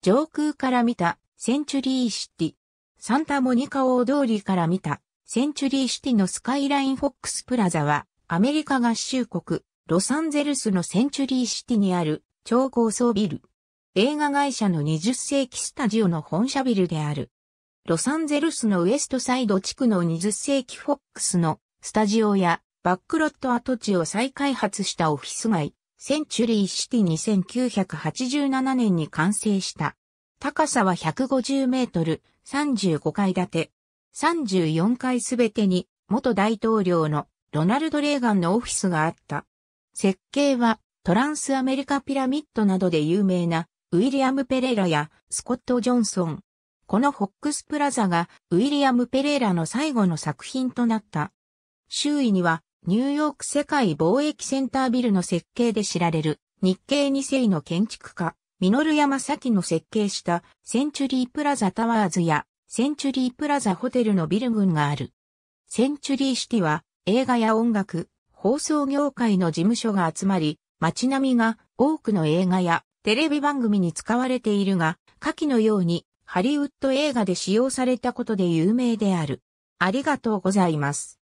上空から見たセンチュリーシティ。サンタモニカ大通りから見たセンチュリーシティのスカイラインフォックスプラザはアメリカ合衆国ロサンゼルスのセンチュリーシティにある超高層ビル。映画会社の20世紀スタジオの本社ビルである。ロサンゼルスのウエストサイド地区の20世紀フォックスのスタジオやバックロット跡地を再開発したオフィス街、センチュリーシティ2987年に完成した。高さは150メートル、35階建て。34階すべてに元大統領のロナルド・レーガンのオフィスがあった。設計はトランスアメリカピラミッドなどで有名なウィリアム・ペレラやスコット・ジョンソン。このホックスプラザがウィリアム・ペレラの最後の作品となった。周囲にはニューヨーク世界貿易センタービルの設計で知られる日系2世の建築家、ミノル山崎の設計したセンチュリープラザタワーズやセンチュリープラザホテルのビル群がある。センチュリーシティは映画や音楽、放送業界の事務所が集まり、街並みが多くの映画やテレビ番組に使われているが、下記のようにハリウッド映画で使用されたことで有名である。ありがとうございます。